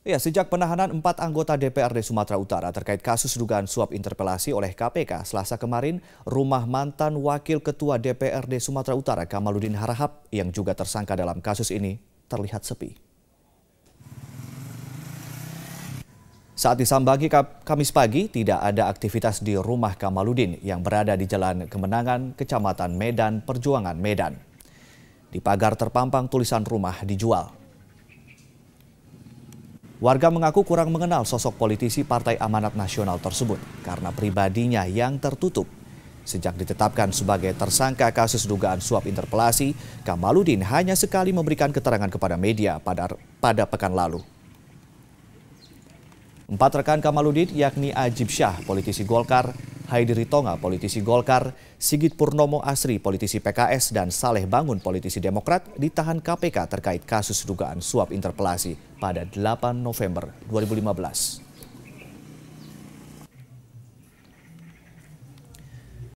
Ya, sejak penahanan empat anggota DPRD Sumatera Utara terkait kasus dugaan suap interpelasi oleh KPK selasa kemarin, rumah mantan Wakil Ketua DPRD Sumatera Utara Kamaludin Harahap yang juga tersangka dalam kasus ini terlihat sepi. Saat disambangi Kamis pagi, tidak ada aktivitas di rumah Kamaludin yang berada di Jalan Kemenangan, Kecamatan Medan, Perjuangan, Medan. Di pagar terpampang tulisan rumah dijual. Warga mengaku kurang mengenal sosok politisi Partai Amanat Nasional tersebut karena pribadinya yang tertutup. Sejak ditetapkan sebagai tersangka kasus dugaan suap interpelasi, Kamaludin hanya sekali memberikan keterangan kepada media pada, pada pekan lalu. Empat rekan Kamaludin yakni Ajib Syah, politisi Golkar, Haidi Ritonga, politisi Golkar, Sigit Purnomo Asri, politisi PKS, dan Saleh Bangun, politisi Demokrat, ditahan KPK terkait kasus dugaan suap interpelasi pada 8 November 2015.